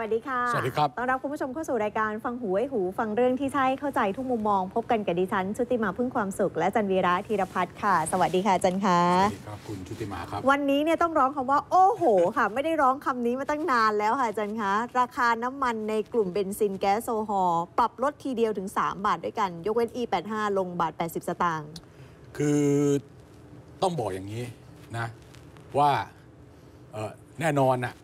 วัสดีค่ะ สวัสดีครับ ต้อนรับคุณผู้ชมเข้าสู่รายการฟังหูให้หูฟังเรื่องที่ใช่เข้าใจทุกมุมมอง พบกันกับดิฉันชุติมาพึ่งความสุขและจันวีระธีรพัฒน์ค่ะ สวัสดีค่ะจันค่ะสวัสดีครับคุณชุติมาครับ วันนี้เนี่ยต้องร้องคำว่า โอ้โห ค่ะไม่ได้ร้องคำนี้มาตั้งนานแล้วค่ะจันค่ะราคาน้ำมันในกลุ่มเบนซินแก๊สโซฮอลปรับลดทีเดียวถึง 3 บาทด้วยกัน ยกเว้น E85 ลงบาท 80 สตางค์คือต้องบอกอย่างนี้นะว่าแน่นอนอะ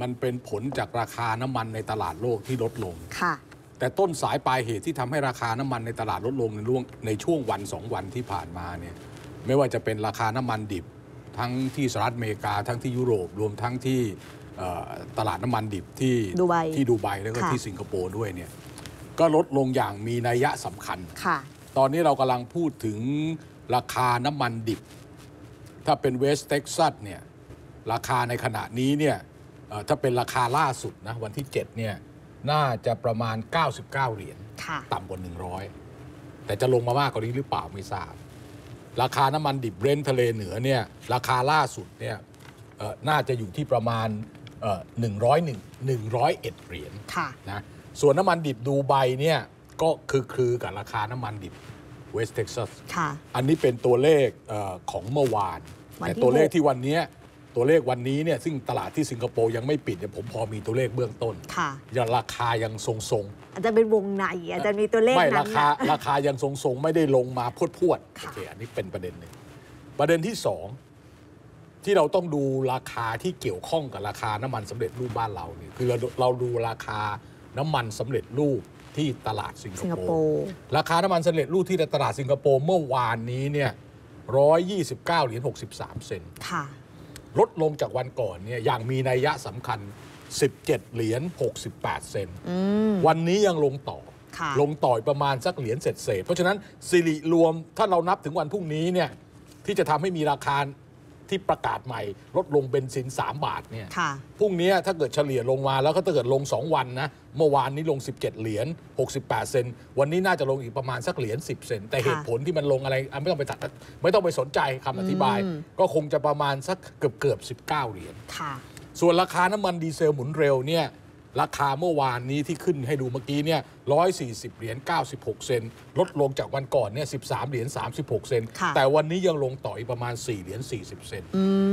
มันเป็นผลจากราคาน้ำมันในตลาดโลกที่ลดลงค่ะแต่ต้นสายปลายเหตุที่ทำให้ราคาน้ำมันในตลาดลดลงในร่วงในช่วงวันสองวันที่ผ่านมาเนี่ย ไม่ว่าจะเป็นราคาน้ำมันดิบ ทั้งที่สหรัฐอเมริกา ทั้งที่ยุโรปรวมทั้งที่ตลาดน้ำมันดิบที่ดูไบที่ดูไบแล้วก็ที่สิงคโปร์ด้วยเนี่ย ก็ลดลงอย่างมีนัยยะสำคัญค่ะตอนนี้เรากำลังพูดถึงราคาน้ำมันดิบ ถ้าเป็นเวสเท็กซัสเนี่ย ราคาในขณะนี้เนี่ยถ้าเป็นราคาล่าสุดนะวันที่7เนี่ยน่าจะประมาณ 99 เหรียญต่ำกว่า100 แต่จะลงมามากกว่านี้หรือเปล่าไม่ทราบ ราคาน้ำมันดิบเบรนทะเลเหนือเนี่ยราคาล่าสุดเนี่ยน่าจะอยู่ที่ประมาณหนึ่งร้อยหนึ่งหนึ่งร้อยเอ็ดเหรียญนะส่วนน้ำมันดิบดูไบเนี่ยก็คือคือกับราคาน้ำมันดิบเวสเท็กซัสอันนี้เป็นตัวเลขของเมื่อวานแต่ตัวเลขที่วันนี้ตัวเลขวันนี้เนี่ยซึ่งตลาดที่สิงคโปร์ ยังไม่ปิดเนี่ยผมพอมีตัวเลขเบื้องต้นค่ะยังราคายังทรง ๆอาจจะเป็นวงในอาจจะมีตัวเลขไม่ราคาราคายังทรงๆไม่ได้ลงมาพวดพวดโอเคอันนี้เป็นประเด็นหนึ่งประเด็นที่สองที่เราต้องดูราคาที่เกี่ยวข้องกับราคาน้ำมันสำเร็จรูปบ้านเราเนี่ยคือเราเราดูราคาน้ำมันสำเร็จรูปที่ตลาดสิงคโปร์ราคาน้ำมันสำเร็จรูปที่ตลาดสิงคโปร์เมื่อวานนี้เนี่ยร้อยยี่สิบเก้าหรียญามเซน่ะลดลงจากวันก่อนเนี่ยอย่างมีนัยยะสำคัญ 17 เหรียญ 68 เซน วันนี้ยังลงต่อ ลงต่อยประมาณสักเหรียญเศษเศษ เพราะฉะนั้น สิริรวม ถ้าเรานับถึงวันพรุ่งนี้เนี่ยที่จะทำให้มีราคาที่ประกาศใหม่ ลดลงเบนซิน 3 บาทเนี่ย ค่ะพรุ่งนี้ถ้าเกิดเฉลี่ยลงมาแล้วก็ถ้าเกิดลง 2 วันนะ เมื่อวานนี้ลง 17 เหรียญ68 เซนวันนี้น่าจะลงอีกประมาณสักเหรียญ10 เซน แต่เหตุผลที่มันลงอะไรอไม่ต้องไปตัดไม่ต้องไปสนใจคำอธิบาย ก็คงจะประมาณสักเกือบเกือบ19 เหรียญ ค่ะ ส่วนราคาน้ำมันดีเซลหมุนเร็วเนี่ยราคาเมื่อวานนี้ที่ขึ้นให้ดูเมื่อกี้เนี่ย140เหรียญ96 เซนลดลงจากวันก่อนเนี่ย13 เหรียญ36 เซนแต่วันนี้ยังลงต่ออีกประมาณ4เหรียญ40 เซน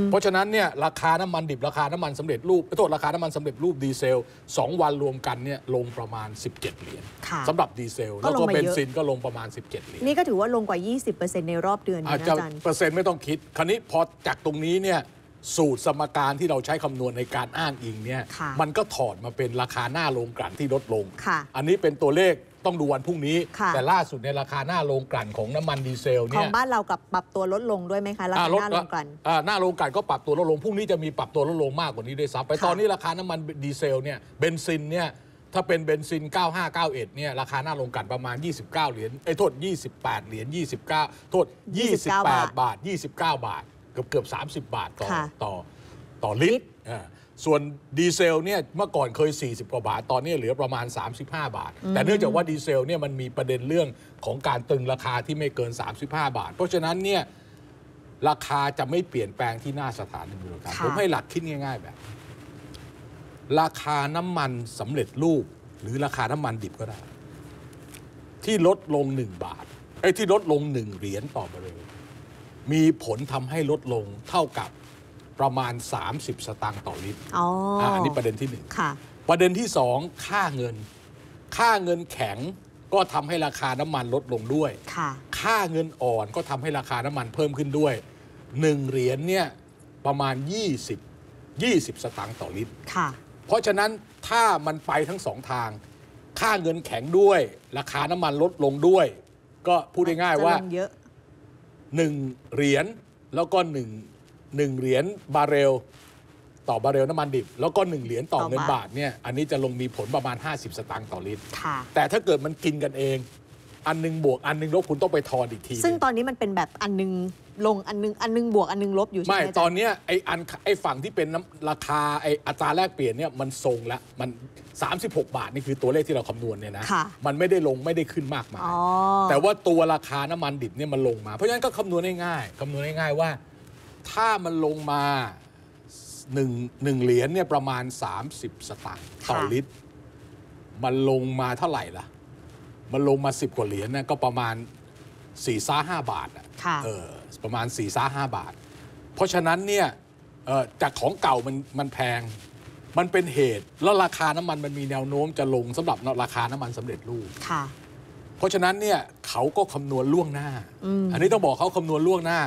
เพราะฉะนั้นเนี่ยราคาน้ำมันดิบ ราคาน้ำมันสำเร็จรูปโทษราคาน้ำมันสำเร็จ รูป ดีเซล 2 วันรวมกันเนี่ยลงประมาณ 17 เหรียญสำหรับดีเซลแล้วก็เบนซินก็ลงประมาณ17เหรียญนี่ก็ถือว่าลงกว่า 20%ในรอบเดือนนะอาจารย์เปอร์เซ็นต์ไม่ต้องคิด คราวนี้พอจากตรงนี้เนี่ยสูตรสมการที่เราใช้คำนวณในการอ้างอิงเนี่ยมันก็ถอดมาเป็นราคาหน้าโรงกลั่นที่ลดลงอันนี้เป็นตัวเลขต้องดูวันพรุ่งนี้ แต่ล่าสุดในราคาหน้าโรงกลั่นของน้ำมันดีเซลเนี่ยของบ้านเรากับปรับตัวลดลงด้วยไหมคะราคาหน้าโรงกลั่นหน้าโรงกลั่นก็ปรับตัวลดลงพรุ่งนี้จะมีปรับตัวลดลงมากกว่านี้ด้วยซ้ำไปตอนนี้ราคาน้ำมันดีเซลเนี่ยเบนซินเนี่ยถ้าเป็นเบนซิน 9591เนี่ยราคาหน้าลงกลั่นประมาณ 29 เหรียญไอ้โทษ 28 เหรียญ 29 โทษ 28 บาท 29 บาทเกือบเกือบ 30 บาทต่อต่อต่อ ลิตร ส่วนดีเซลเนี่ยเมื่อก่อนเคย 40กว่าบาท ตอนนี้เหลือประมาณ 35 บาท แต่เนื่องจากว่าดีเซลเนี่ยมันมีประเด็นเรื่องของการตึงราคาที่ไม่เกิน 35 บาท เพราะฉะนั้นเนี่ยราคาจะไม่เปลี่ยนแปลงที่หน้าสถานีบริการผมให้หลักคิดง่าย ๆแบบ ราคาน้ำมันสำเร็จรูป หรือราคาน้ำมันดิบก็ได้ ที่ลดลง 1 บาทไอ้ที่ลดลง1เหรียญต่อบาร์เรลมีผลทำให้ลดลงเท่ากับประมาณ 30 สตางค์ต่อลิตรออันนี้ประเด็นที่หนึ่งประเด็นที่สองค่าเงิน ค่าเงินแข็งก็ทำให้ราคาน้ำมันลดลงด้วย ค่าเงินอ่อนก็ทำให้ราคาน้ำมันเพิ่มขึ้นด้วยหนึ่งเหรียญเนี่ยประมาณ 20 20 สตางค์ต่อลิตรเพราะฉะนั้นถ้ามันไปทั้งสองทาง ค่าเงินแข็งด้วยราคาน้ำมันลดลงด้วย ก็พูดง่ายๆว่า1 เหรียญ แล้วก็1งเหรียญ บาเรล ต่อบาเรล น้ำมันดิบ แล้วก็ 1 เหรียญ ต่อเงินบาทเนี่ยอันนี้จะลงมีผลประมาณ 50 สตางค์ต่อลิตรแต่ถ้าเกิดมันกินกันเองอันนึงบวกอันนึงลบคุณต้องไปทอนอีกทีซึ่งตอนนี้มันเป็นแบบอันนึงลงอันนึงอันนึงบวกอันนึงลบอยู่ใช่ไหมไม่ ตอนนี้ไออันไอฝั่งที่เป็นน้ำราคาไออัตราแลกเปลี่ยนเนี่ยมันทรงแล้วมัน36 บาทนี่คือตัวเลขที่เราคำนวณเนี่ยนะะมันไม่ได้ลงไม่ได้ขึ้นมากมายแต่ว่าตัวราคาน้ำมันดิบเนี่ยมันลงมา เพราะฉะนั้นก็คำนวณง่ายๆคำนวณง่ายๆว่า ถ้ามันลงมาหนึ่งเหรียญเนี่ยประมาณ 30สตางค์ต่อลิตรมันลงมาเท่าไหร่ล่ะมันลงมา10กว่าเหรียญนะก็ประมาณ4ี่ซ้าห้าบาทอะเออประมาณ4ี่ซ้าห้าบาท เพราะฉะนั้นเนี่ยจากของเก่ามันมันแพงมันเป็นเหตุ แล้วราคาน้ำมันมันมีแนวโน้มจะลงสำหรับราคาน้ำมันสำเร็จรูปค่ะ เพราะฉะนั้นเนี่ยเขาก็คำนวณล่วงหน้าออันนี้ต้องบอกเขาคำนวณล่วงหน้า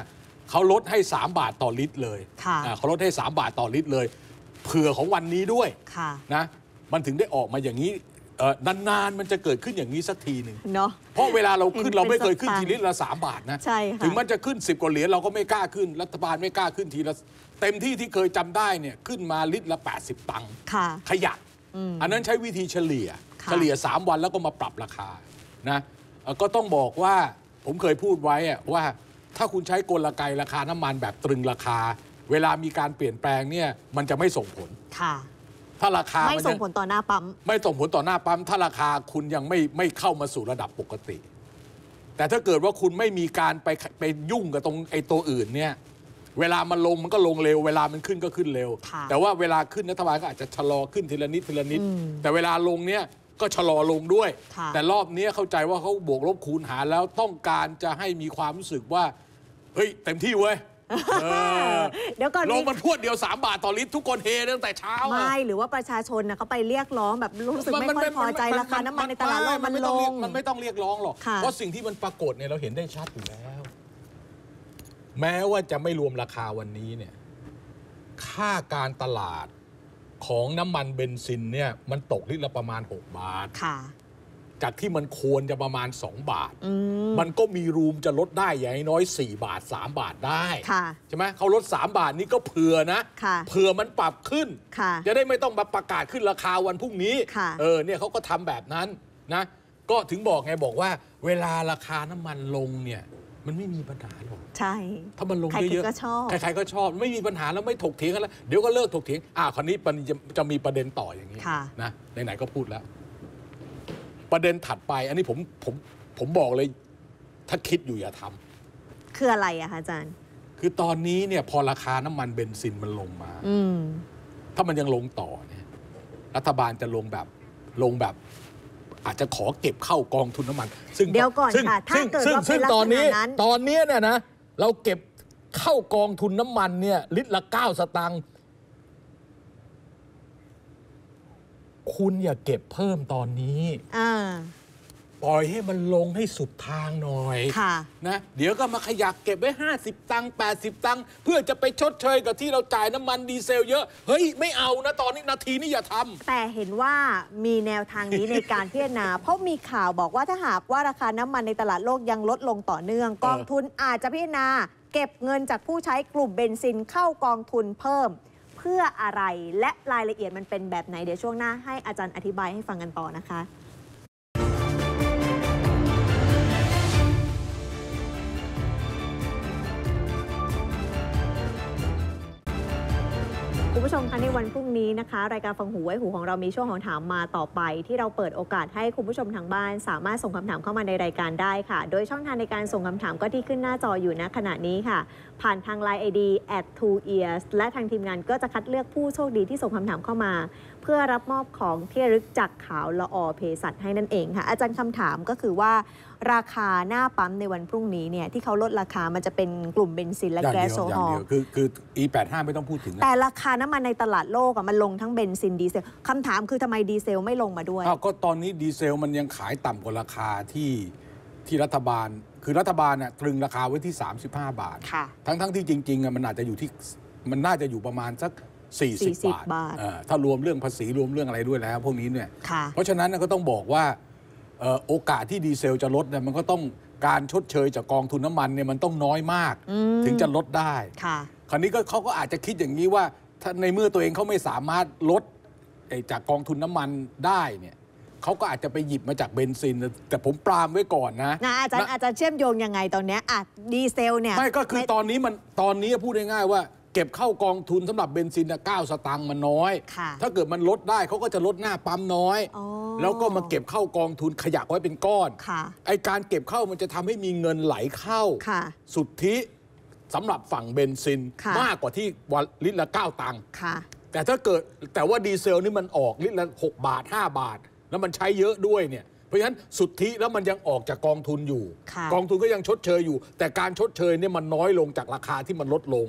เขาลดให้ 3 บาทต่อลิตรเลยเขาลดให้ 3 บาทต่อลิตรเลย เผื่อของวันนี้ด้วยะนะมันถึงได้ออกมาอย่างนี้นานาน ๆ มันจะเกิดขึ้นอย่างนี้สักทีหนึ่งเนาะเพราะเวลาเราขึ้นเราไม่เคยขึ้นทีลิตรละสามบาทนะใช่ถึงมันจะขึ้น 10กว่าเหรียญเราก็ไม่กล้าขึ้น รัฐบาลไม่กล้าขึ้นทีละ เต็มที่ที่เคยจำได้เนี่ยขึ้นมาลิตรละ 80 ตังค์ขยับอันนั้นใช้วิธีเฉลี่ย เฉลี่ย 3 วันแล้วก็มาปรับราคานะก็ต้องบอกว่าผมเคยพูดไว้ว่าถ้าคุณใช้กลไกราคาน้ำมันแบบตรึงราคา เวลามีการเปลี่ยนแปลงเนี่ยมันจะไม่ส่งผลถ้าราคาไม่ส่งผลต่อหน้าปั๊มไม่ส่งผลต่อหน้าปั๊มถ้าราคาคุณยังไม่ไม่เข้ามาสู่ระดับปกติ แต่ถ้าเกิดว่าคุณไม่มีการไปไปยุ่งกับตรงไอ้ตัวอื่นเนี่ย เวลามันลงมันก็ลงเร็ว เวลามันขึ้นก็ขึ้นเร็ว แต่ว่าเวลาขึ้นรัฐบาลก็อาจจะชะลอขึ้นทีละนิดทีละนิด แต่เวลาลงเนี่ยก็ชะลอลงด้วย แต่รอบนี้เข้าใจว่าเขาบวกลบคูณหารแล้วต้องการจะให้มีความรู้สึกว่าเฮ้ยเต็มที่เว้ยเดี๋ยวก่อนลงมาพวดเดียว 3 บาท ต่อลิตรทุกคนเฮตั้งแต่เช้า ไม่ หรือว่าประชาชนนะเขาไปเรียกร้องแบบรู้สึกไม่ค่อยพอใจราคาน้ำมันในตลาดโลกมันลงมันไม่ต้องเรียกร้องหรอก เพราะสิ่งที่มันปรากฏเนี่ยเราเห็นได้ชัดอยู่แล้ว แม้ว่าจะไม่รวมราคาวันนี้เนี่ย ค่าการตลาดของน้ำมันเบนซินเนี่ย มันตกลิตรละประมาณ6บาทจากที่มันควรจะประมาณ 2 บาทมันก็มีรูมจะลดได้อย่างน้อย 4 บาท 3 บาทได้ใช่ไหมเขาลด3 บาทนี่ก็เผื่อนะเผื่อมันปรับขึ้นจะได้ไม่ต้องมาประกาศขึ้นราคาวันพรุ่งนี้เออเนี่ยเขาก็ทำแบบนั้นนะ ก็ถึงบอกไงบอกว่า เวลาราคาน้ำมันลงเนี่ย มันไม่มีปัญหาหรอกใช่ถ้ามันลงเยอะๆใครๆก็ชอบ ไม่มีปัญหาแล้วไม่ถกเถียงกันแล้วเดี๋ยวก็เลิกถกเถียงอ่าคราวนี้มันจะมีประเด็นต่ออย่างนี้นะไหนๆก็พูดแล้วประเด็นถัดไป อันนี้ผมผมผมบอกเลยถ้าคิดอยู่อย่าทำคืออะไรอะคะอาจารย์ คือตอนนี้เนี่ยพอราคาน้ำมันเบนซินมันลงมาถ้ามันยังลงต่อเนี่ยรัฐบาลจะลงแบบ ลงแบบ อาจจะขอเก็บเข้ากองทุนน้ำมัน ซึ่งเดี๋ยวก่อนค่ะถ้าเกิดว่าเป็นตันนั้นตอนนี้เนี่ยนะเราเก็บเข้ากองทุนน้ำมันเนี่ย ลิตรละ 9 สตางค์คุณอย่าเก็บเพิ่มตอนนี้ ปล่อยให้มันลงให้สุดทางหน่อยะนะ เดี๋ยวก็มาขยักเก็บไว้ 50 ตังค์80 ตังค์เพื่อจะไปชดเชยกับที่เราจ่ายน้ำมันดีเซลเยอะ เฮ้ย ไม่เอานะตอนนี้นาทีนี้อย่าทำ แต่เห็นว่ามีแนวทางนี้ในการพิจารณา เพราะมีข่าวบอกว่าถ้าหากว่าราคาน้ำมันในตลาดโลกยังลดลงต่อเนื่อง กองทุนอาจจะพิจารณา เก็บเงินจากผู้ใช้กลุ่มเบนซินเข้ากองทุนเพิ่มพื่ออะไรและรายละเอียดมันเป็นแบบไหน เดี๋ยวช่วงหน้าให้อาจารย์อธิบายให้ฟังกันต่อนะคะผู้ชมคะในวันพรุ่งนี้นะคะรายการฟังหูไว้หูของเรามีช่วงของถามมาต่อไป ที่เราเปิดโอกาสให้คุณผู้ชมทางบ้านสามารถส่งคำถามเข้ามาในรายการได้ค่ะ โดยช่องทางในการส่งคำถามก็ที่ขึ้นหน้าจออยู่ณขณะนี้ค่ะ ผ่านทางไลน์ไอดี at two ears และทางทีมงานก็จะคัดเลือกผู้โชคดีที่ส่งคำถามเข้ามาเพื่อรับมอบของที่รึกจากขาวละออเพสัตให้นั่นเองค่ะอาจารย์คำถามก็คือว่าราคาหน้าปั๊มในวันพรุ่งนี้เนี่ยที่เขาลดราคามันจะเป็นกลุ่มเบนซิน และแก๊สโซฮอล์คือคือ E85 ไม่ต้องพูดถึง แต่ราคาน้ำมันในตลาดโลกมันลงทั้งเบนซินดีเซลคำถามคือทำไมดีเซลไม่ลงมาด้วย ก็ตอนนี้ดีเซลมันยังขายต่ำกว่าราคาที่ที่รัฐบาล คือรัฐบาลน่ะตรึงราคาไว้ที่ 35 บาททั้งทั้งที่จริงๆมันอาจจะอยู่ที่มันน่าจะอยู่ประมาณสัก40 40 บาทบาทถ้ารวมเรื่องภาษีรวมเรื่องอะไรด้วยแล้ว พวกนี้เนี่ยเพราะฉะนั้นก็ต้องบอกว่า โอกาสที่ดีเซลจะลดเนี่ยมันก็ต้องการชดเชยจากกองทุนน้ำมันเนี่ยมันต้องน้อยมาก ถึงจะลดได้ค่ะคราวนี้ก็เขาก็อาจจะคิดอย่างนี้ว่าถ้าในเมื่อตัวเองเขาไม่สามารถลดจากกองทุนน้ำมันได้เนี่ยเขาก็อาจจะไปหยิบมาจากเบนซินแต่ผมปรามไว้ก่อนนะนะอาจารย์อาจจะเชื่อมโยงยังไง ตอนนี้อ่ะดีเซลเนี่ยไม่ก็คือตอนนี้มันตอนนี้พูดง่ายๆว่าเก็บเข้ากองทุนสำหรับเบนซินเก้าสตางค์มันน้อย ถ้าเกิดมันลดได้เขาก็จะลดหน้าปั๊มน้อย แล้วก็มาเก็บเข้ากองทุนขยะไว้เป็นก้อนไอการเก็บเข้ามันจะทำให้มีเงินไหลเข้า สุทธิสำหรับฝั่งเบนซินมากกว่าที่วันลิตรละเก้าตังค์แต่ถ้าเกิดแต่ว่าดีเซลนี่มันออกลิตรละหกบาทห้าบาทแล้วมันใช้เยอะด้วยเนี่ยพราะฉะนั้น สุทธิแล้วมันยังออกจากกองทุนอยู่ กองทุนก็ยังชดเชยอยู่ แต่การชดเชยเนี่ยมันน้อยลงจากราคาที่มันลดลง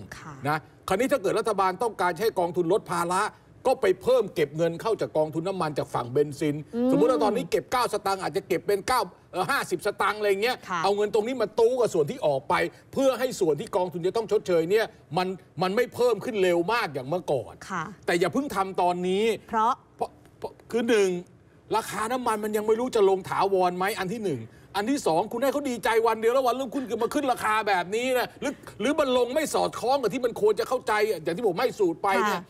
นะคราวนี้ถ้าเกิดรัฐบาลต้องการให้กองทุนลดภาระ ก็ไปเพิ่มเก็บเงินเข้าจากกองทุนน้ำมันจากฝั่งเบนซิน สมมุติว่าตอนนี้เก็บ 9 สตางค์อาจจะเก็บเป็น 9 50 สตางค์อะไรเงี้ยเอาเงินตรงนี้มาตู้กับส่วนที่ออกไป เพื่อให้ส่วนที่กองทุนจะต้องชดเชยเนี่ยมันมันไม่เพิ่มขึ้นเร็วมากอย่างเมื่อก่อนแต่อย่าเพิ่งทำตอนนี้เพราะคือหนึ่งราคาน้ำมันมันยังไม่รู้จะลงถาวรไหมอันที่หนึ่ง อันที่สองคุณให้เขาดีใจวันเดียวแล้ววันรุ่งขึ้นก็มาขึ้นราคาแบบนี้นะหรือหรือมันลงไม่สอดคล้องกับที่มันควรจะเข้าใจอย่างที่ผมไม่สูตรไปเนี่ย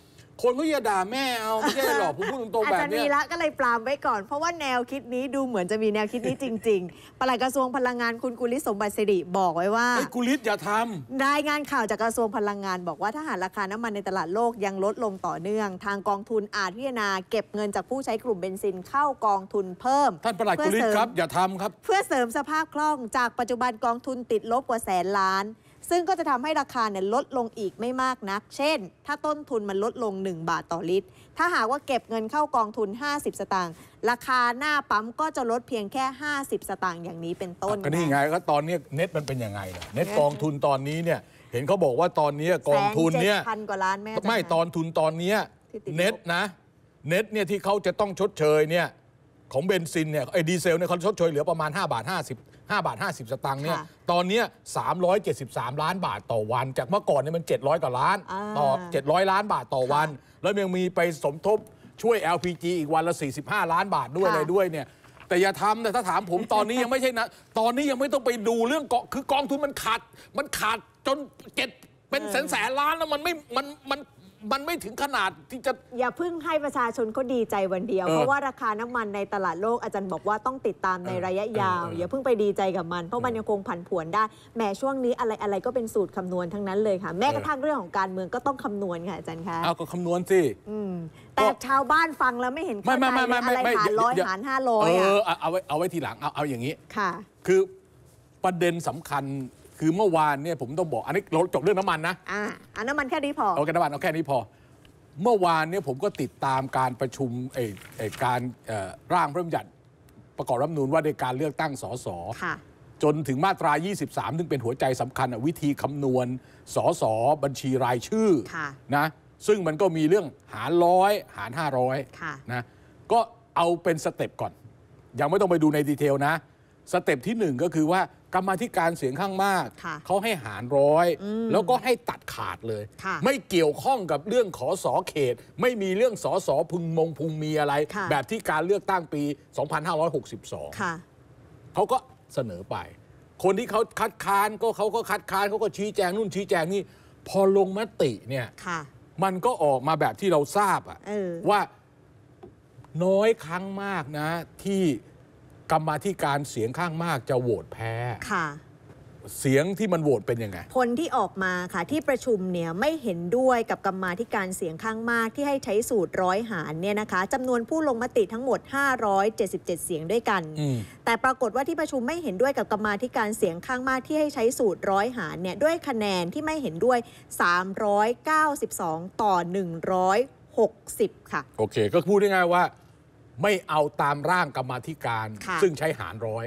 คนก็อย่าด่าแม่เอาไม่ใช่หรอกผมพูดตรงๆแบบนี้อาจารย์มีละก็เลยปรามไว้ก่อน เพราะว่าแนวคิดนี้ดูเหมือนจะมีแนวคิดนี้จริงๆ ปลัดกระทรวงพลังงานคุณกุลิศสมบัติสิริบอกไว้ว่า ไอ้กุลิศอย่าทำรายงานข่าวจากกระทรวงพลังงาน บอกว่าถ้าหากราคาน้ำมันในตลาดโลกยังลดลงต่อเนื่อง ทางกองทุนอาจพิจารณาเก็บเงินจากผู้ใช้กลุ่มเบนซินเข้ากองทุนเพิ่ม ท่านปลัดกุลิศครับอย่าทำครับ เพื่อเสริมสภาพคล่องจากปัจจุบันกองทุนติดลบกว่าแสนล้านซึ่งก็จะทำให้ราคาเนี่ยลดลงอีกไม่มากนัก เช่น ถ้าต้นทุนมันลดลง 1 บาทต่อลิตร ถ้าหากว่าเก็บเงินเข้ากองทุน 50 สตางค์ ราคาหน้าปั๊มก็จะลดเพียงแค่ 50 สตางค์อย่างนี้เป็นต้นก็นี่ไงก็ตอนนี้เน็ตมันเป็นยังไงเน็ตกองทุนตอนนี้เนี่ย เห็นเขาบอกว่าตอนนี้กองทุนเนี่ยพันกว่าล้านแม่ไม่ตอนทุนตอนนี้เน็ตนะเน็ตเนี่ยที่เขาจะต้องชดเชยเนี่ยของเบนซินเนี่ยไอ้ดีเซลเนี่ยเขาชดเชยเหลือประมาณ 5 บาท 50 5บาท 50 สตางค์เนี่ยตอนนี้ย373 ล้านบาทต่อวัน จากเมื่อก่อนเนี่ยมัน 700 กว่าล้านอต่อ700ล้านบาทต่อวัน แล้วยังมีไปสมทบช่วย LPG อีกวันละ 45 ล้านบาทด้วยอะไรด้วยเนี่ย แต่อย่าทำนะถ้าถามผมตอนนี้ยังไม่ใช่นะ ตอนนี้ยังไม่ต้องไปดูเรื่องเกาะคือกองทุนมันขาดมันขาดจนเจ็ดเป็นแสนแสนล้านแล้วมันไม่มันมันมันไม่ถึงขนาดที่จะ อย่าเพิ่งให้ประชาชนเขาดีใจวันเดียวเออเพราะว่าราคาน้ำมันในตลาดโลกอาจารย์บอกว่าต้องติดตามในระยะยาวอออออย่าเพิ่งไปดีใจกับมันเพราะมันยังคงผันผวนได้แหมช่วงนี้อะไรอะไรก็เป็นสูตรคำนวณทั้งนั้นเลยค่ะ แม้กระทั่งเรื่องของการเมืองก็ต้องคำนวณค่ะอาจารย์คะเอาก็คำนวณสิแต่ชาวบ้านฟังแล้วไม่เห็นไม่ไม่ไม่ไม่ไไม่หารร้อยหารห้าร้อยเออ่ะเอาเอาไว้เอาไว้ทีหลังเอาเอาอย่างนี้ค่ะ คือประเด็นสำคัญคือเมื่อวานเนี่ยผมต้องบอกอันนี้เราจบเรื่องน้ำมันนะอ่าอันน้ำมันแค่นี้พอเอาแคน้ำมันเอาแค่นี้พอ เมื่อวานเนี่ยผมก็ติดตามการประชุมเอกเอกการร่างพระราชบัญญัติประกอบรัฐมนูนว่าในการเลือกตั้งสสค่ะจนถึงมาตรา 23 ซึ่งเป็นหัวใจสำคัญวิธีคำนวณสสบัญชีรายชื่อค่ะนะซึ่งมันก็มีเรื่องหารร้อยหารค่ะ้อยนะก็เอาเป็นสเต็ปก่อน ยังไม่ต้องไปดูในดีเทลนะสเต็ปที่หนึ่งก็คือว่ากรรมธิการเสียงข้างมาก เขาให้หารร้อย แล้วก็ให้ตัดขาดเลย ไม่เกี่ยวข้องกับเรื่องขอสอเขต ไม่มีเรื่องสอสอพึงมงพึงมีอะไระแบบที่การเลือกตั้งปี 2562 เขาก็เสนอไป คนที่เขาคัดค้านก็เขาก็คัดค้านเขาก็ชี้แจงนู่นชี้แจงนี่ พอลงมติ เนี่ยมันก็ออกมาแบบที่เราทราบอะออว่าน้อยครั้งมากนะ ที่กรรมาธิการเสียงข้างมากจะโหวตแพ้ค่ะ เสียงที่มันโหวตเป็นยังไงผลที่ออกมาค่ะที่ประชุมเนี่ยไม่เห็นด้วยกับกรรมาธิการเสียงข้างมากที่ให้ใช้สูตรร้อยหารเนี่ยนะคะจำนวนผู้ลงมติทั้งหมด 577 เสียงด้วยกัน แต่ปรากฏว่าที่ประชุมไม่เห็นด้วยกับกรรมาธิการเสียงข้างมากที่ให้ใช้สูตรร้อยหารเนี่ยด้วยคะแนนที่ไม่เห็นด้วย 392 ต่อ160 ค่ะโอเค ก็พูดได้ง่ายว่าไม่เอาตามร่างกรรมธิการซึ่งใช้หารร้อย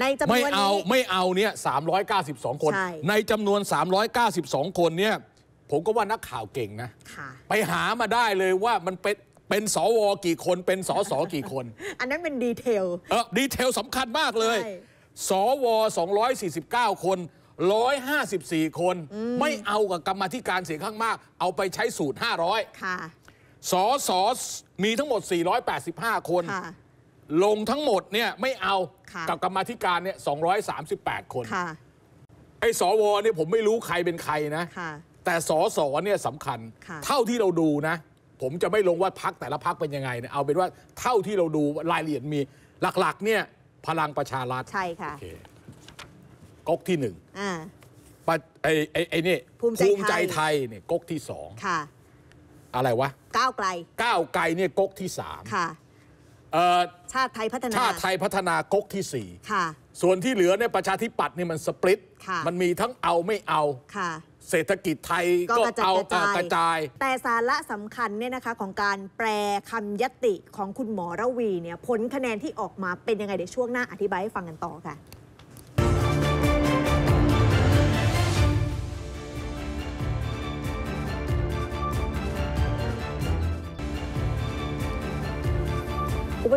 ในจำนวนไม่เอาไม่เอาเนี่ยสาามร้้อยเกสิบสองคน ในจำนวนสสาามร้้อยเกิบสองคนเนี่ยผมก็ว่านักข่าวเก่งนะไปหามาได้เลยว่ามันเป็นเป็นสวกี่คนเป็นสสกี่คน อันนั้นเป็นดีเทลเออดีเทลสำคัญมากเลยสสวอองร้ยสี่สิบเก้าคนร้้อยหาสิบสี่คน ไม่เอากับกรรมธิการเสียงข้างมาก เอาไปใช้สูตรห้ารค่ะสอสอ มีทั้งหมด 485 คน ลงทั้งหมดเนี่ย ไม่เอา กับกรรมธิการเนี่ย 238 คน ไอ้สวเนี่ยผมไม่รู้ใครเป็นใครนะแต่สอสอเนี่ยสำคัญ เท่าที่เราดูนะ ผมจะไม่ลงว่าพักแต่ละพักเป็นยังไงเนี่ย เอาเป็นว่าเท่าที่เราดู รายละเอียดมีหลักๆ เนี่ย พลังประชารัฐ ใช่ค่ะก๊กที่หนึ่งไอ้ไอ้นี่ภูมิใจไทยเนี่ย ก๊กที่สองอะไรวะก้าวไกลก้าวไกลเนี่ยก๊กที่สามชาติไทยพัฒนา ชาติไทยพัฒนาก๊กที่สี่ส่วนที่เหลือเนี่ยประชาธิปัตย์เนี่ยมันสปริตมันมีทั้งเอาไม่เอา เศรษฐกิจไทยก็เอากระจาย แต่สาระสำคัญเนี่ยนะคะของการแปลคำยติของคุณหมอระวีเนี่ยผลคะแนนที่ออกมาเป็นยังไงเดี๋ยวช่วงหน้าอธิบายให้ฟังกันต่อค่ะ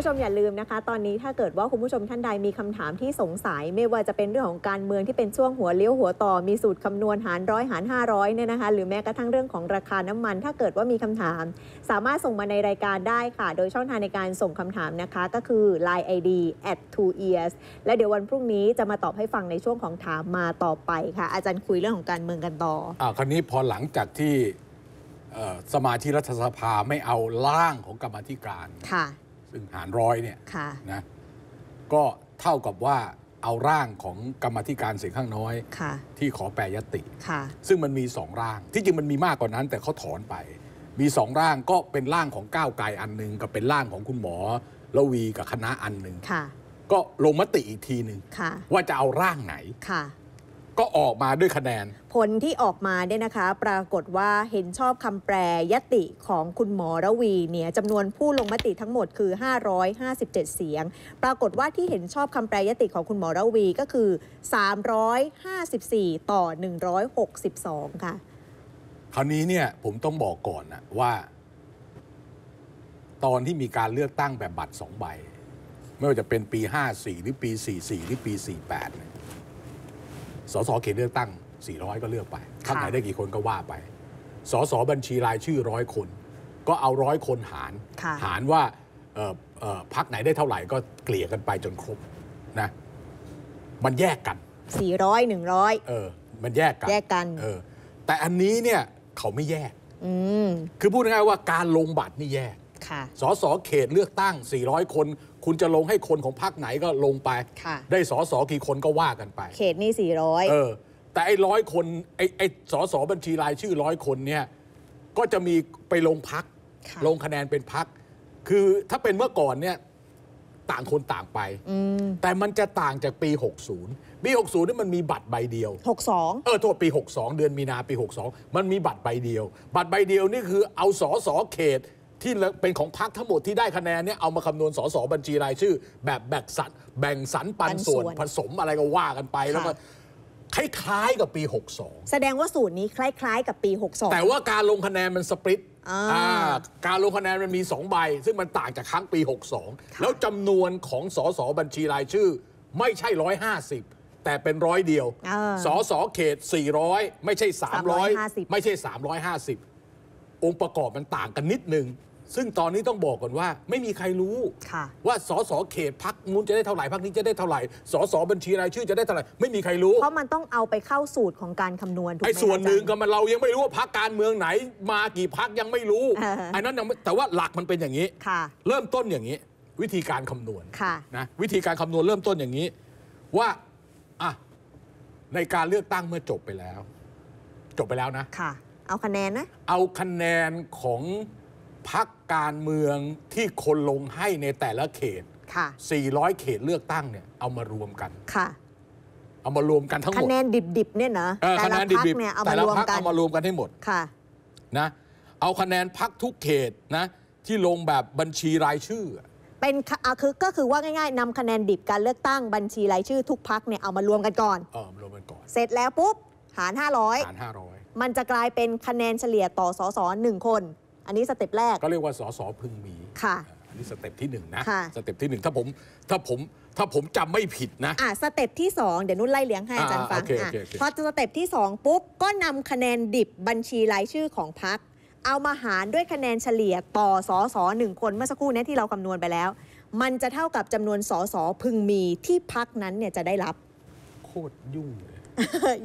ผู้ชมอย่าลืมนะคะ ตอนนี้ถ้าเกิดว่าคุณผู้ชมท่านใดมีคำถามที่สงสัยไม่ว่าจะเป็นเรื่องของการเมือง ที่เป็นช่วงหัวเลี้ยวหัวต่อ มีสูตรคำนวณหารร้อยหาร 500เนี่ยนะคะ หรือแม้กระทั่งเรื่องของราคาน้ำมัน ถ้าเกิดว่ามีคำถาม สามารถส่งมาในรายการได้ค่ะ โดยช่องทางในการส่งคำถามนะคะ ก็คือ Line ID at two ears และเดี๋ยววันพรุ่งนี้จะมาตอบให้ฟังในช่วงของถามมาต่อไปค่ะ อาจารย์คุยเรื่องของการเมืองกันต่ออ่าคราวนี้พอหลังจากที่สมาชิกรัฐสภาไม่เอาล่างของกรรมธิการค่ะซึ่งหารร้อยเนี่ยนะก็เท่ากับว่าเอาร่างของกรรมธิการเสียงข้างน้อยที่ขอแปรยติซึ่งมันมีสองร่างที่จริงมันมีมากกว่านั้น แต่เขาถอนไป มีสองร่างก็เป็นร่างของก้าวไกลอันหนึ่งกับเป็นร่างของคุณหมอละวีกับคณะอันหนึ่งก็ลงมติอีกทีหนึ่งว่าจะเอาร่างไหนก็ออกมาด้วยคะแนน ผลที่ออกมาเนี่ยนะคะ ปรากฏว่าเห็นชอบคำแปรยติของคุณหมอระวีเนี่ยจำนวนผู้ลงมติทั้งหมดคือ 557 เสียง ปรากฏว่าที่เห็นชอบคำแปรยติของคุณหมอระวีก็คือ 354 ต่อ 162 ค่ะ คราวนี้เนี่ยผมต้องบอกก่อนนะว่า ตอนที่มีการเลือกตั้งแบบบัตรสองใบไม่ว่าจะเป็นปี 54หรือปี44หรือปี48สส เขตเลือกตั้ง 400 ก็เลือกไปท่างไหนได้กี่คนก็ว่าไป สส บัญชีรายชื่อร้อยคน ก็เอาร้อยคนหาร หารว่าพักไหนได้เท่าไหร่ก็เกลี่ยกันไปจนครบนะ มันแยกกัน 400 100 เออ มันแยกกัน แยกกัน เออ แต่อันนี้เนี่ย เขาไม่แยก คือพูดง่ายๆว่าการลงบัตรนี่แยกสสเขตเลือกตั้ง 400 คน คุณจะลงให้คนของพรรคไหนก็ลงไปได้สสกี่คนก็ว่ากันไป เขตนี่400 เออ แต่ไอ้ร้อยคนไอ้ไอ้สสบัญชีรายชื่อร้อยคนเนี่ยก็จะมีไปลงพักลงคะแนนเป็นพักคือถ้าเป็นเมื่อก่อนเนี่ยต่างคนต่างไปแต่มันจะต่างจากปี 60ปี60นี่มันมีบัตรใบเดียว 62เออโทษปี62เดือนมีนาปี62มันมีบัตรใบเดียว บัตรใบเดียวนี่คือเอาสอสอเขตที่เป็นของพรรคทั้งหมดที่ได้คะแนนเนี่ยเอามาคำนวณสสบัญชีรายชื่อ แบบแบ่งสัดแบ่งสรรปันส่วนผสมอะไรก็ว่ากันไป แล้วก็คล้ายๆ กับปี 62 แสดงว่าสูตรนี้คล้าย ๆ กับปี 62 แต่ว่าการลงคะแนนมันสปริตการลงคะแนนมันมี2ใบซึ่งมันต่างจากครั้งปี 62 แล้วจำนวนของสสบัญชีรายชื่อ ไม่ใช่ 150 แต่เป็นร้อยเดียวสสเขต 400 ไม่ใช่300ไม่ใช่ 350 องค์ประกอบมันต่างกันนิดนึงซึ่งตอนนี้ต้องบอกก่อนว่า ไม่มีใครรู้ว่าสสเขตพักนู้นจะได้เท่าไหร่พักนี้จะได้เท่าไหร่สสบัญชีรายชื่อจะได้เท่าไหร่ไม่มีใครรู้ เพราะมันต้องเอาไปเข้าสูตรของการคำนวณไอ้ส่วนหนึ่งก็มันเรายังไม่รู้ว่าพักการเมืองไหน มากี่พักยังไม่รู้อันนั้นแต่ว่าหลักมันเป็นอย่างนี้เริ่มต้นอย่างนี้ วิธีการคำนวณนะวิธีการคำนวณเริ่มต้นอย่างนี้ ว่าอ่ะในการเลือกตั้งเมื่อจบไปแล้ว จบไปแล้วนะค่ะ เอาคะแนนนะ เอาคะแนนของพักการเมืองที่คนลงให้ในแต่ละเขต่400 เขตเลือกตั้งเนี่ยเอามารวมกันค่ะ เอามารวมกันทั้งหมดคะแนนดิบๆเนี่ยนะแต่ละพักเนี่ยเอามารวมกันเอามารวมกันให้หมดค่ะนะเอาคะแนนพักทุกเขตนะที่ลงแบบบัญชีรายชื่อเป็นคือก็คือว่าง่ายๆนำคะแนนดิบการเลือกตั้งบัญชีรายชื่อทุกพักเนี่ยเอามารวมกันก่อนเออมารวมกันก่อน เสร็จแล้วปุ๊บหาร500หาร 500 มันจะกลายเป็นคะแนนเฉลี่ยต่อสอสอหนึ่งคนอันนี้สเต็ปแรกก็เรียกว่าสสพึงมีค่ะอันนี้สเต็ปที่หนึ่งนะะสเต็ปที่หนึ่งถ้าผมถ้าผมถ้าผมจำไม่ผิดนะอ่ะสเต็ปที่สองเดี๋ยวนุ่นไล่เลี้ยงให้อาจารย์ฟังอ่าค่ะอพอสเต็ปที่สองปุ๊บ ก็นำคะแนนดิบบัญชีรายชื่อของพัก เอามาหารด้วยคะแนนเฉลี่ยต่อสอสอหนึ่งคน เมื่อสักครู่นี้ที่เราคำนวณไปแล้ว มันจะเท่ากับจำนวนสอสอพึงมีที่พักนั้นเนี่ยจะได้รับโคตรยุ่งเลย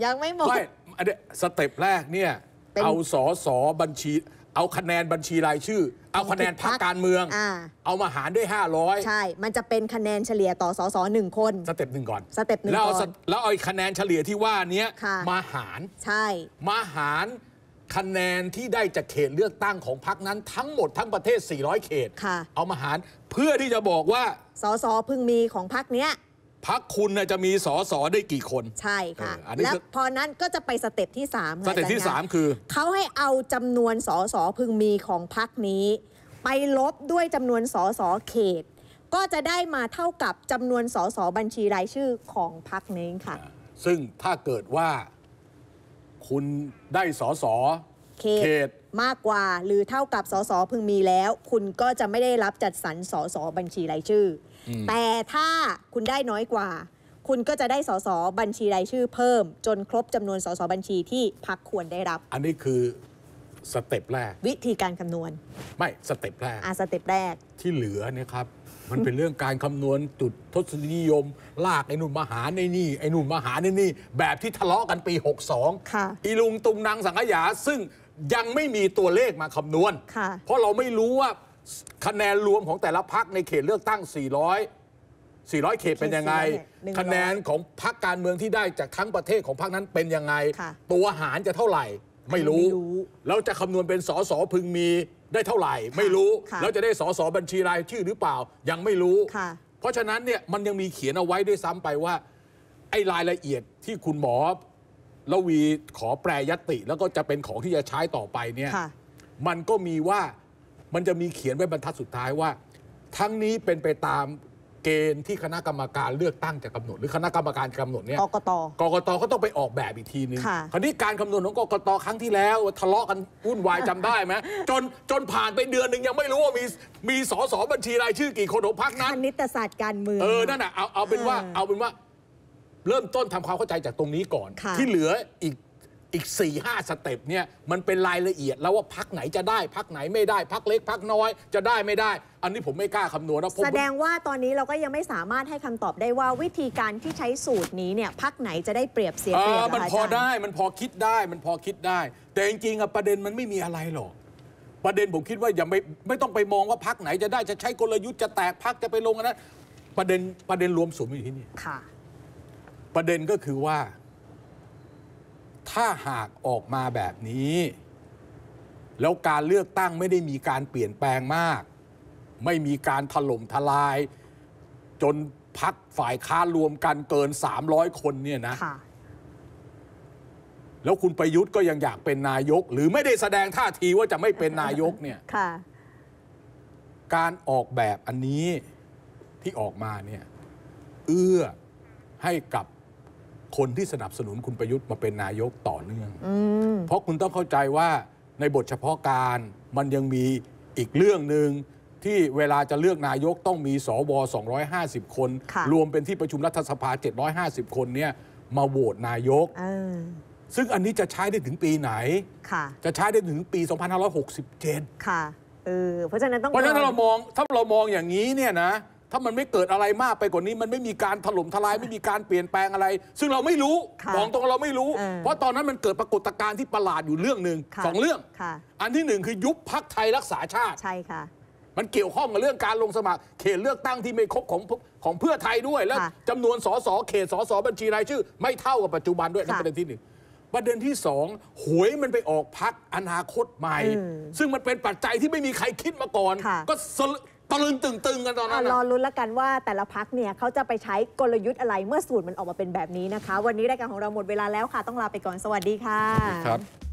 ยังไม่หมดไม่เียสเต็ปแรกเนี่ยเเอาสอสอบัญชีเอาคะแนนบัญชีรายชื่อเอาคะแนนพรรคการเมืองอเอามาหารด้วย 500 ใช่ มันจะเป็นคะแนนเฉลี่ยต่อสสหนึ่งคน สเต็ปหนึ่งก่อน สเต็ปหนึ่งแล้วเอาแล้วเอาคะแนนเฉลี่ยที่ว่านี้มาหารใช่ มาหารคะแนนที่ได้จากเขตเลือกตั้งของพรรคนั้นทั้งหมดทั้งประเทศ 400 เขตค่ะเอามาหารเพื่อที่จะบอกว่าสสอพึงมีของพรรคเนี้ยพักคุณนะจะมีสอสอได้กี่คน ใช่ค่ะออนนแล้วพอนั้นก็จะไปสเต็ปที่3ามสเต็ปที่สาม3คือ เขาให้เอาจำนวนสอสอพึงมีของพักนี้ ไปลบด้วยจำนวนสอสอเขต ก็จะได้มาเท่ากับจำนวนสอสอบัญชีรายชื่อของพักนี้ค่ะ ซึ่งถ้าเกิดว่า คุณได้สอสอเขเขต มากกว่าหรือเท่ากับสอสอพึงมีแล้ว คุณก็จะไม่ได้รับจัดสรรสอสอบัญชีรายชื่อแต่ถ้าคุณได้น้อยกว่า คุณก็จะได้สสบัญชีรายชื่อเพิ่ม จนครบจำนวนสสบัญชีที่พักควรได้รับ อันนี้คือสเต็ปแรก วิธีการคำนวณ ไม่สเต็ปแรก อ่ะสเต็ปแรก ที่เหลือเนี่ยครับ มันเป็นเรื่องการคำนวณจุดทศนิยมลากไอ้นุ่นมหาในนี่ไอ้นุ่นมหาในนี่ แบบที่ทะเลาะกันปี 62 ค่ะ อีลุงตุงนางสังขยาซึ่งยังไม่มีตัวเลขมาคำนวณค่ะ เพราะเราไม่รู้ว่าคะแนนรวมของแต่ละพักในเขตเลือกตั้ง 400 400 เขตเป็นยังไง คะแนนของพักการเมืองที่ได้จากทั้งประเทศของพักนั้นเป็นยังไง ตัวหารจะเท่าไหร่ ไม่รู้รแล้วจะคำนวณเป็นสสพึงมีได้เท่าไหร่ ไม่รู้ แล้วจะได้สสบัญชีรายชื่อหรือเปล่า ยังไม่รู้ เพราะฉะนั้นเนี่ยมันยังมีเขียนเอาไว้ด้วยซ้ำไปว่า ไอ้รายละเอียดที่คุณหมอละวีขอแปรยติแล้วก็จะเป็นของที่จะใช้ต่อไปเนี่ย มันก็มีว่ามันจะมีเขียนไว้บรรทัดสุดท้ายว่า ทั้งนี้เป็นไปตามเกณฑ์ที่คณะกรรมการเลือกตั้งจะกำหนดหรือคณะกรรมการกำหนดเนี่ย กกต กกตก็ต้องไปออกแบบอีกทีนึง คราวนี้การคำนวณของกกตครั้งที่แล้วทะเลาะกันวุ่นวายจำได้ไหมจนจนผ่านไปเดือนหนึ่งยังไม่รู้ว่ามีมีสสบัญชีรายชื่อกี่คนของพรรคนั้นคณิตศาสตร์การเมือง เออ นั่นน่ะเอาเอาเป็นว่าเอาเป็นว่า เริ่มต้นทำความเข้าใจจากตรงนี้ก่อนที่เหลืออีกอีก4่หสเต็ปเนี่ยมันเป็นรายละเอียดแล้วว่าพักไหนจะได้พักไหนไม่ได้พักเล็กพักน้อย จะได้ไม่ได้ อันนี้ผมไม่กล้าคำนวณนะผมแสดงว่าตอนนี้เราก็ยังไม่สามารถให้คำตอบได้ว่าวิธีการที่ใช้สูตรนี้เนี่ยพักไหนจะได้เปรียบเสียเปรียบอะไรมันพอายได้มันพอคิดได้มันพอคิดได้ แต่จริงๆอะประเด็นมันไม่มีอะไรหรอก ประเด็นผมคิดว่าอย่าไม่ไม่ต้องไปมองว่าพักไหนจะได้จะใช้กลยุทธ์จะแตกพักจะไปลงนะประเด็นประเด็นรวมสูนยอยู่ที่นี่ค่ะ ประเด็นก็คือว่าถ้าหากออกมาแบบนี้ แล้วการเลือกตั้งไม่ได้มีการเปลี่ยนแปลงมาก ไม่มีการถล่มทลาย จนพักฝ่ายค้ารวมกันเกิน300คนเนี่ยนะแล้วคุณประยุทธ์ก็ยังอยากเป็นนายก หรือไม่ได้แสดงท่าทีว่าจะไม่เป็นนายกเนี่ยการออกแบบอันนี้ที่ออกมาเนี่ยเอื้อให้กับคนที่สนับสนุนคุณประยุทธ์มาเป็นนายกต่อเนื่อง เพราะคุณต้องเข้าใจว่า ในบทเฉพาะการมันยังมีอีกเรื่องหนึ่งที่เวลาจะเลือกนายกต้องมีสว250 คน รวมเป็นที่ประชุมรัฐสภา 750 คนเนี่ยมาโหวตนายกซึ่งอันนี้จะใช้ได้ถึงปีไหนจะใช้ได้ถึงปี 2567ค่ะเพราะฉะนั้นต้องเพราะฉะนั้นถ้าเรามองถ้าเรามองอย่างนี้เนี่ยนะถ้ามันไม่เกิดอะไรมากไปกว่านี้มันไม่มีการถล่มทลายไม่มีการเปลี่ยนแปลงอะไร ซึ่งเราไม่รู้บอกตรงเราไม่รู้ เพราะตอนนั้นมันเกิดปรากฏการณ์ที่ประหลาดอยู่เรื่องหนึ่งสองเรื่องอันที่หนึ่งคือยุบพักไทยรักษาชาติ ใช่ค่ะ มันเกี่ยวข้องกับเรื่องการลงสมัคร เขตเลือกตั้งที่ไม่ครบของของเพื่อไทยด้วยและจำนวนสสเขตสสบัญชีราย ชื่อไม่เท่ากับปัจจุบันด้วยนั่นประเด็นที่หนึ่งประเด็นที่สองหวยมันไปออกพักอนาคตใหม่ ซึ่งมันเป็นปัจจัยที่ไม่มีใครคิดมาก่อนก็ตลึงตึงตึงกันตอนนั้นรอรุ้นละกันว่าแต่ละพักเนี่ยเขาจะไปใช้กลยุทธ์อะไรเมื่อสูตร มันออกมาเป็นแบบนี้นะคะ วันนี้รายการของเราหมดเวลาแล้วค่ะ ต้องลาไปก่อนสวัสดีค่ะครับ